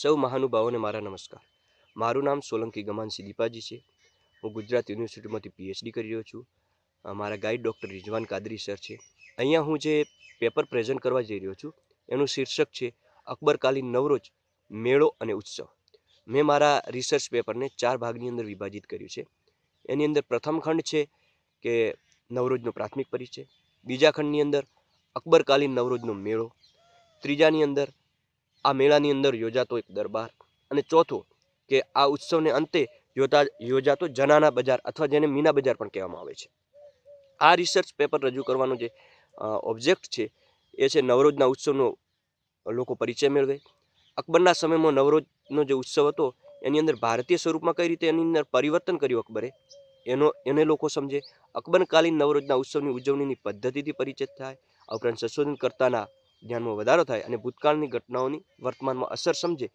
સૌ મહાનુભાવોને મારા નમસ્કાર મારું નામ સોલંકી ગમાનસિંહ દીપાજી છે હું ગુજરાત યુનિવર્સિટીમાંથી પીએચડી કરી રહ્યો છું મારા guide doctor Rizwan Qadri sir છે અહીંયા હું જે પેપર પ્રેઝન્ટ કરવા જઈ રહ્યો છું એનું શીર્ષક છે અકબરકાલીન નવરોજ મેળો અને ઉત્સવ મેં મારા રિસર્ચ પેપરને ચાર ભાગની અંદર વિભાજિત કર્યું છે એની અંદર પ્રથમ ખંડ છે કે નવરોજનો પ્રાથમિક પરિચય બીજા ખંડની અંદર અકબરકાલીન નવરોજનો મેળો ત્રીજાની અંદર આ મેળાની અંદર યોજાતો એક દરબાર અને ચોથો કે આ ઉત્સવને અંતે યોતા યોજાતો જનાના બજાર અથવા જેને મીના બજાર પણ કહેવામાં આવે છે આ રિસર્ચ પેપર રજૂ કરવાનો જે ઓબ્જેક્ટ છે એ છે નવરોજના ઉત્સવનો લોકો પરિચય મેળવે અકબરના સમયમાં નવરોજનો જે ઉત્સવ હતો એની અંદર ભારતીય સ્વરૂપમાં કઈ રીતે એની અંદર પરિવર્તન કર્યું અકબરે એનો એને લોકો સમજે અકબરકાલીન નવરોજના ઉત્સવની ઉજવણીની પદ્ધતિથી પરિચિત થાય આ ઉપરાંત સંશોધન કરતાના ધ્યાનમાં વધારો થાય અને ભૂતકાળની ઘટનાઓની વર્તમાનમાં અસર સમજે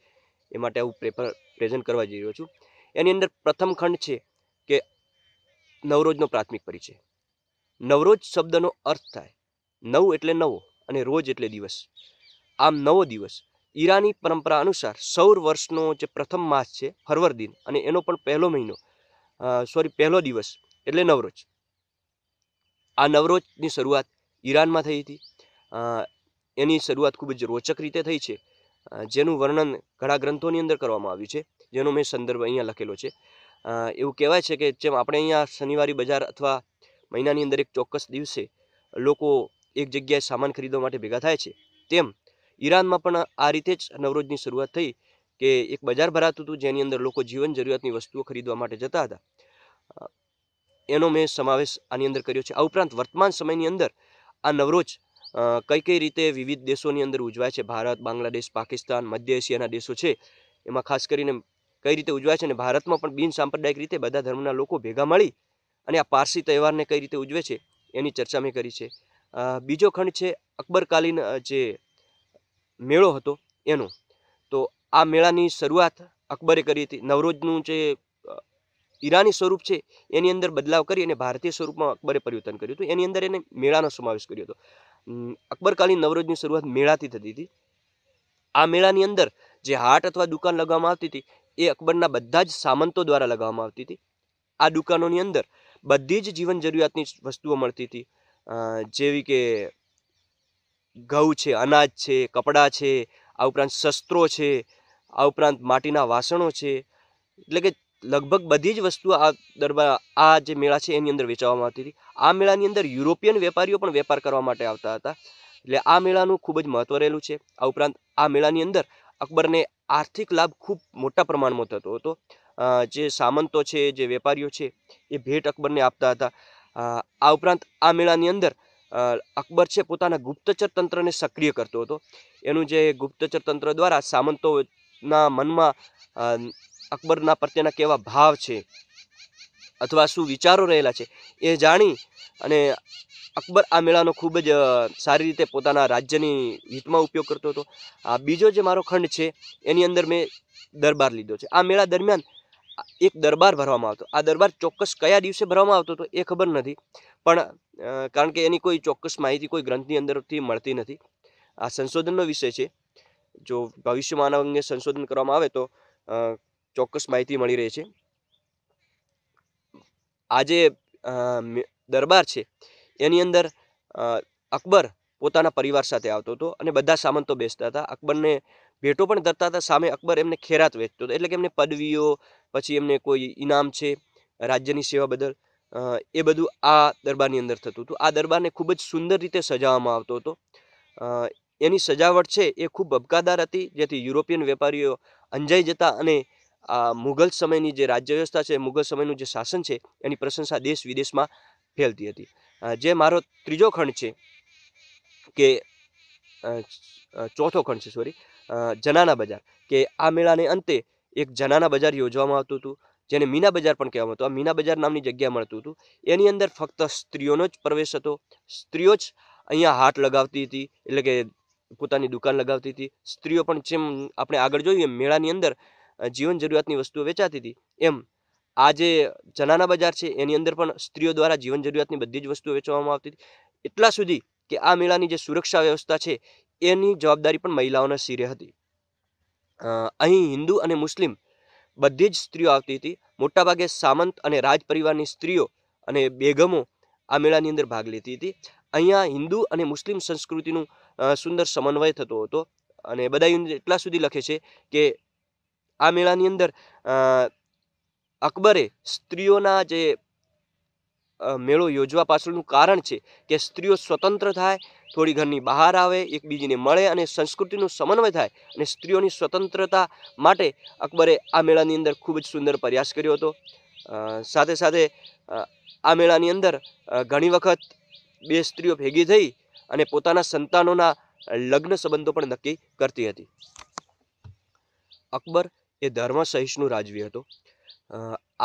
એ માટે હું પેપર પ્રેઝન્ટ કરવા જઈ રહ્યો છું એની અંદર પ્રથમ ખંડ છે કે નવરોજનો પ્રાથમિક પરિચય નવરોજ શબ્દનો અર્થ થાય નવ એટલે નવો અને રોજ એટલે દિવસ આમ નવો દિવસ ઈરાની પરંપરા અનુસાર સૌર વર્ષનો જે પ્રથમ માસ છે ફરવર દિન અને એનો પણ પહેલો મહિનો સોરી પહેલો દિવસ એટલે નવરોજ આ નવરોજની શરૂઆત ઈરાનમાં થઈ હતી એની શરૂઆત ખૂબ જ રોચક રીતે થઈ છે જેનું વર્ણન ઘણા ગ્રંથોની અંદર કરવામાં આવ્યું છે જેનો મેં સંદર્ભ અહીંયા લખેલો છે એવું કહેવાય છે કે જેમ આપણે અહીંયા શનિવારી બજાર અથવા મહિનાની અંદર એક ચોક્કસ દિવસે લોકો એક જગ્યાએ સામાન ખરીદવા માટે ભેગા થાય છે તેમ ઈરાનમાં પણ આ રીતે જ નવરોજની શરૂઆત થઈ કે એક બજાર ભરાતું હતું જેની અંદર લોકો જીવન જરૂરિયાતની વસ્તુઓ ખરીદવા માટે જતા હતા એનો મેં સમાવેશ આની અંદર કર્યો છે આ ઉપરાંત વર્તમાન સમયની અંદર આ નવરોજ કઈ કઈ રીતે વિવિધ દેશોની અંદર ઉજવાય છે ભારત બાંગ્લાદેશ પાકિસ્તાન મધ્ય એશિયાના દેશો છે એમાં ખાસ કરીને કઈ રીતે ઉજવાય છે અને ભારતમાં પણ બિનસાંપ્રદાયિક રીતે બધા ધર્મના લોકો ભેગા મળી અને આ પારસી તહેવારને કઈ રીતે ઉજવે છે એની ચર્ચા મેં કરી છે બીજો ખંડ છે અકબરકાલીન જે મેળો હતો એનો તો આ મેળાની શરૂઆત અકબરે કરી હતી નવરોજનું જે ઈરાની સ્વરૂપ છે એની અંદર બદલાવ કરી અને ભારતીય સ્વરૂપમાં અકબરે પરિવર્તન કર્યું હતું એની અંદર એને મેળાનો સમાવેશ કર્યો હતો અકબરકાલી નવરોજની શરૂઆત મેળાથી થતી હતી આ મેળાની અંદર જે હાટ અથવા દુકાન લગાવવામાં આવતી હતી એ અકબરના બધા જ સામંતો દ્વારા લગાવવામાં આવતી હતી આ દુકાનોની અંદર બધી જ જીવન જરૂરિયાતની વસ્તુઓ મળતી હતી જેવી કે ઘઉં છે અનાજ છે કપડાં છે આ ઉપરાંત શસ્ત્રો છે આ ઉપરાંત માટીના વાસણો છે એટલે કે લગભગ બધી જ વસ્તુઓ આ દરબાર આ જે મેળા છે એની અંદર વેચાવામાં આવતી હતી આ મેળાની અંદર યુરોપિયન વેપારીઓ પણ વેપાર કરવા માટે આવતા હતા એટલે આ મેળાનું ખૂબ જ મહત્ત્વ રહેલું છે આ ઉપરાંત આ મેળાની અંદર અકબરને આર્થિક લાભ ખૂબ મોટા પ્રમાણમાં થતો હતો જે સામંતો છે જે વેપારીઓ છે એ ભેટ અકબરને આપતા હતા આ ઉપરાંત આ મેળાની અંદર અકબર છે પોતાના ગુપ્તચર તંત્રને સક્રિય કરતો હતો એનું જે ગુપ્તચર તંત્ર દ્વારા સામંતોના મનમાં અકબરના પ્રત્યેના કેવા ભાવ છે અથવા શું વિચારો રહેલા છે એ જાણી અને અકબર આ મેળાનો ખૂબ જ સારી રીતે પોતાના રાજ્યની હિતમાં ઉપયોગ કરતો હતો આ બીજો જે મારો ખંડ છે એની અંદર મેં દરબાર લીધો છે આ મેળા દરમિયાન એક દરબાર ભરવામાં આવતો આ દરબાર ચોક્કસ કયા દિવસે ભરવામાં આવતો હતો એ ખબર નથી પણ કારણ કે એની કોઈ ચોક્કસ માહિતી કોઈ ગ્રંથની અંદરથી મળતી નથી આ સંશોધનનો વિષય છે જો ભવિષ્યમાં આના અંગે સંશોધન કરવામાં આવે તો ચોક્કસ માહિતી મળી રહે છે આજે દરબાર છે એની અંદર અકબર પોતાના પરિવાર સાથે આવતો હતો અને બધા સામંતો બેસતા હતા અકબરને ભેટો પણ ધરતા હતા સામે અકબર એમને ખેરાત વેચતો હતો એટલે કે એમને પદવીઓ પછી એમને કોઈ ઇનામ છે રાજ્યની સેવા બદલ એ બધું આ દરબારની અંદર થતું હતું આ દરબારને ખૂબ જ સુંદર રીતે સજાવવામાં આવતો હતો એની સજાવટ છે એ ખૂબ અબકાદાર હતી જેથી યુરોપિયન વેપારીઓ અંજાઈ જતા અને આ મુઘલ સમયની જે રાજ્ય વ્યવસ્થા છે મુઘલ સમયનું જે શાસન છે એની પ્રશંસા દેશ વિદેશમાં ફેલતી હતી જે મારો ત્રીજો ખંડ છે કે ચોથો ખંડ છે સોરી જનાના બજાર કે આ મેળાને અંતે એક જનાના બજાર યોજવામાં આવતું હતું જેને મીના બજાર પણ કહેવામાં હતું આ મીના બજાર નામની જગ્યા મળતું હતું એની અંદર ફક્ત સ્ત્રીઓનો જ પ્રવેશ હતો સ્ત્રીઓ જ અહીંયા હાટ લગાવતી હતી એટલે કે પોતાની દુકાન લગાવતી હતી સ્ત્રીઓ પણ જેમ આપણે આગળ જોઈએ મેળાની અંદર જીવન જરૂરિયાતની વસ્તુઓ વેચાતી હતી એમ આ જે જનાના બજાર છે એની અંદર પણ સ્ત્રીઓ દ્વારા જીવન જરૂરિયાતની બધી જ વસ્તુઓ વેચવામાં આવતી હતી એટલા સુધી કે આ મેળાની જે સુરક્ષા વ્યવસ્થા છે એની જવાબદારી પણ મહિલાઓના શિરે હતી અહીં હિન્દુ અને મુસ્લિમ બધી જ સ્ત્રીઓ આવતી હતી મોટાભાગે સામંત અને રાજ પરિવારની સ્ત્રીઓ અને બેગમો આ મેળાની અંદર ભાગ લેતી હતી અહીંયા હિન્દુ અને મુસ્લિમ સંસ્કૃતિનું સુંદર સમન્વય થતો હતો અને બધા એટલા સુધી લખે છે કે આ મેળાની અંદર અકબરે સ્ત્રીઓના જે મેળો યોજવા પાછળનું કારણ છે કે સ્ત્રીઓ સ્વતંત્ર થાય થોડી ઘરની બહાર આવે એકબીજીને મળે અને સંસ્કૃતિનું સમન્વય થાય અને સ્ત્રીઓની સ્વતંત્રતા માટે અકબરે આ મેળાની અંદર ખૂબ જ સુંદર પ્રયાસ કર્યો હતો સાથે સાથે આ મેળાની અંદર ઘણી વખત બે સ્ત્રીઓ ભેગી થઈ અને પોતાના સંતાનોના લગ્ન સંબંધો પણ નક્કી કરતી હતી અકબર એ ધર્મ સહિષ્ણુ રાજવી હતો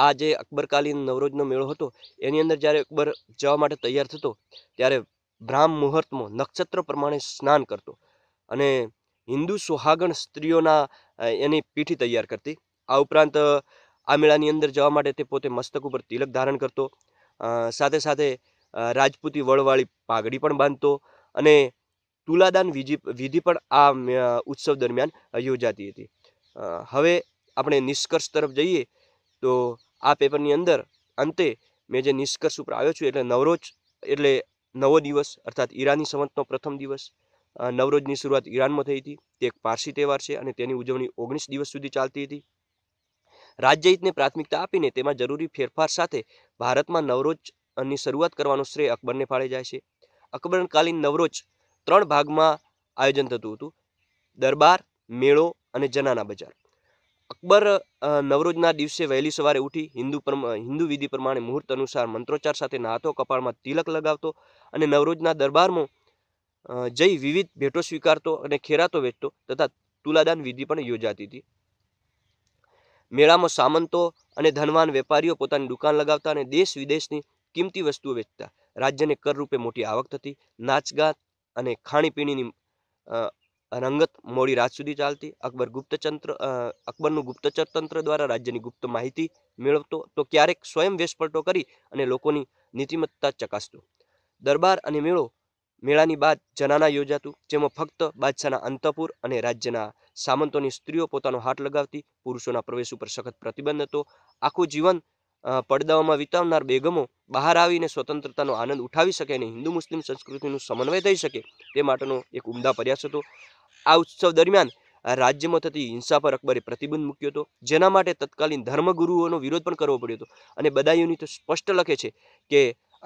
આ જે અકબરકાલીન નવરોજનો મેળો હતો એની અંદર જ્યારે અકબર જવા માટે તૈયાર થતો ત્યારે બ્રાહ્મ મુહૂર્તમાં નક્ષત્ર પ્રમાણે સ્નાન કરતો અને હિન્દુ સુહાગણ સ્ત્રીઓના એની પીઠી તૈયાર કરતી આ ઉપરાંત આ મેળાની અંદર જવા માટે તે પોતે મસ્તક ઉપર તિલક ધારણ કરતો સાથે સાથે રાજપૂતી વળવાળી પાઘડી પણ બાંધતો અને તુલાદાન વિધિ વિધિ પણ આ ઉત્સવ દરમિયાન યોજાતી હતી હવે આપણે નિષ્કર્ષ તરફ જઈએ તો આ પેપરની અંદર અંતે મેં જે નિષ્કર્ષ ઉપર આવ્યો છું એટલે નવરોજ એટલે નવો દિવસ અર્થાત ઈરાની સંવંતનો પ્રથમ દિવસ નવરોજની શરૂઆત ઈરાનમાં થઈ હતી તે એક પારસી તહેવાર છે અને તેની ઉજવણી ઓગણીસ દિવસ સુધી ચાલતી હતી રાજ્યહિતને પ્રાથમિકતા આપીને તેમાં જરૂરી ફેરફાર સાથે ભારતમાં નવરોજની શરૂઆત કરવાનો શ્રેય અકબરને ફાળે જાય છે અકબરકાલીન નવરોજ ત્રણ ભાગમાં આયોજન થતું હતું દરબાર મેળો અને જનાના બજાર અકબર નવરોજના દિવસે વહેલી સવારે ઉઠી હિન્દુ હિન્દુ વિધિ પ્રમાણે મુહૂર્ત અનુસાર મંત્રોચ્ચાર સાથે નહાતો કપાળમાં તિલક લગાવતો અને નવરોજના દરબારમાં જઈ વિવિધ ભેટો સ્વીકારતો અને ખેરાતો વેચતો તથા તુલાદાન વિધિ પણ યોજાતી હતી મેળામાં સામંતો અને ધનવાન વેપારીઓ પોતાની દુકાન લગાવતા અને દેશ વિદેશની કિંમતી વસ્તુઓ વેચતા રાજ્યને કર રૂપે મોટી આવક થતી નાચગાત અને ખાણીપીણીની રંગત મોડી રાત સુધી ચાલતી અકબર ગુપ્તચંત્ર અકબરનું ગુપ્તચર તંત્ર દ્વારા રાજ્યની ગુપ્ત માહિતી મેળવતો તો ક્યારેક સ્વયં વેશપલટો કરી અને લોકોની નીતિમત્તા ચકાસતો દરબાર અને મેળો મેળાની બાદ જનાના યોજાતું જેમાં ફક્ત બાદશાહના અંતપુર અને રાજ્યના સામંતોની સ્ત્રીઓ પોતાનો હાથ લગાવતી પુરુષોના પ્રવેશ ઉપર સખત પ્રતિબંધ હતો આખું જીવન પડદાઓમાં વિતાવનાર બેગમો બહાર આવીને સ્વતંત્રતાનો આનંદ ઉઠાવી શકે અને હિન્દુ મુસ્લિમ સંસ્કૃતિનું સમન્વય થઈ શકે તે માટેનો એક ઉમદા પ્રયાસ હતો આ ઉત્સવ દરમિયાન રાજ્યમાં થતી હિંસા પર અકબરે પ્રતિબંધ મૂક્યો હતો જેના માટે તત્કાલીન ધર્મગુરુઓનો વિરોધ પણ કરવો પડ્યો હતો અને બદાયુની તો સ્પષ્ટ લખે છે કે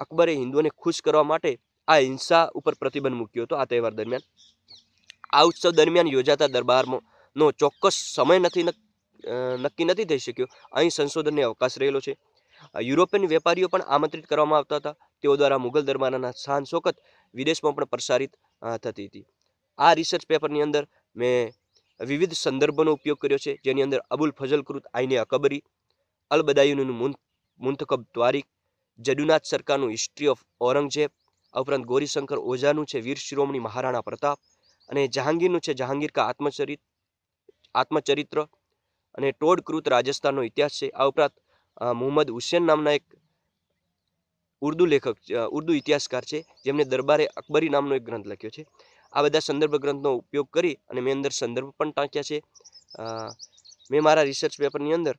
અકબરે હિન્દુઓને ખુશ કરવા માટે આ હિંસા ઉપર પ્રતિબંધ મૂક્યો હતો આ તહેવાર દરમિયાન આ ઉત્સવ દરમિયાન યોજાતા દરબારનો ચોક્કસ સમય નથી નક્કી નથી થઈ શક્યો અહીં સંશોધનને અવકાશ રહેલો છે યુરોપિયન વેપારીઓ પણ આમંત્રિત કરવામાં આવતા હતા તેઓ દ્વારા મુઘલ દરબારના શાન શોકત વિદેશમાં પણ પ્રસારિત થતી હતી આ રિસર્ચ પેપરની અંદર મેં વિવિધ સંદર્ભોનો ઉપયોગ કર્યો છે જેની અંદર અબુલ ફઝલ કૃત આઈને અકબરી અલ બદાયુનનું મુન મુંતકબ ત્વારિક જડુનાથ સરકારનું હિસ્ટ્રી ઓફ ઔરંગઝેબ આ ઉપરાંત ગૌરીશંકર ઓઝાનું છે વીર શિરોમણી મહારાણા પ્રતાપ અને જહાંગીરનું છે જહાંગીર કા આત્મચરિત આત્મચરિત્ર અને ટોડકૃત રાજસ્થાનનો ઇતિહાસ છે આ ઉપરાંત મોહમ્મદ હુસેન નામના એક ઉર્દુ લેખક ઉર્દુ ઇતિહાસકાર છે જેમણે દરબારે અકબરી નામનો એક ગ્રંથ લખ્યો છે આ બધા સંદર્ભ ગ્રંથનો ઉપયોગ કરી અને મેં અંદર સંદર્ભ પણ ટાંક્યા છે મેં મારા રિસર્ચ પેપરની અંદર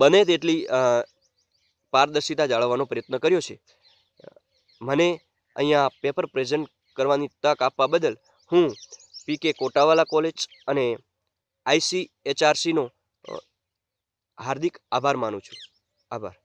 બને તેટલી પારદર્શિતા જાળવવાનો પ્રયત્ન કર્યો છે મને અહીંયા પેપર પ્રેઝન્ટ કરવાની તક આપવા બદલ હું પી કે કોટાવાલા કોલેજ અને આઈસી એચઆરસીનો હાર્દિક આભાર માનું છું આભાર